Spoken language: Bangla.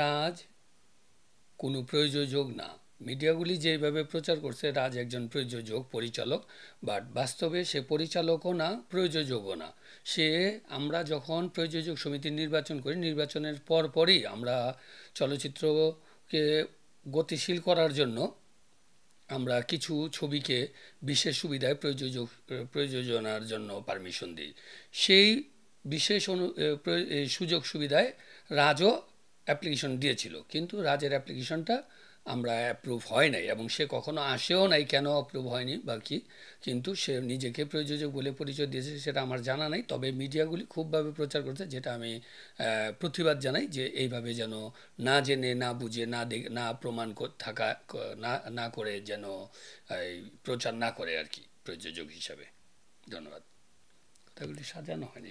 রাজ কোনো প্রযোজক না মিডিয়াগুলি যেভাবে প্রচার করছে রাজ একজন প্রযোজক পরিচালক বাট বাস্তবে সে পরিচালকও না প্রযোজকও না সে আমরা যখন প্রযোজক সমিতির নির্বাচন করি নির্বাচনের পর পরই আমরা চলচ্চিত্রকে গতিশীল করার জন্য আমরা কিছু ছবিকে বিশেষ সুবিধায় প্রযোজক প্রযোজনার জন্য পারমিশন দিই সেই বিশেষ অনু সুযোগ সুবিধায় রাজও অ্যাপ্লিকেশন দিয়েছিল কিন্তু রাজের অ্যাপ্লিকেশনটা আমরা অ্যাপ্রুভ হয় নাই এবং সে কখনো আসেও নাই কেন অ্যাপ্রুভ হয়নি বা কি কিন্তু সে নিজেকে প্রযোজক বলে পরিচয় দিয়েছে সেটা আমার জানা নাই তবে মিডিয়াগুলি খুবভাবে প্রচার করছে যেটা আমি প্রতিবাদ জানাই যে এইভাবে যেন না জেনে না বুঝে না না প্রমাণ থাকা না না করে যেন প্রচার না করে আর কি প্রযোজক হিসাবে ধন্যবাদ কথাগুলি সাজানো হয়নি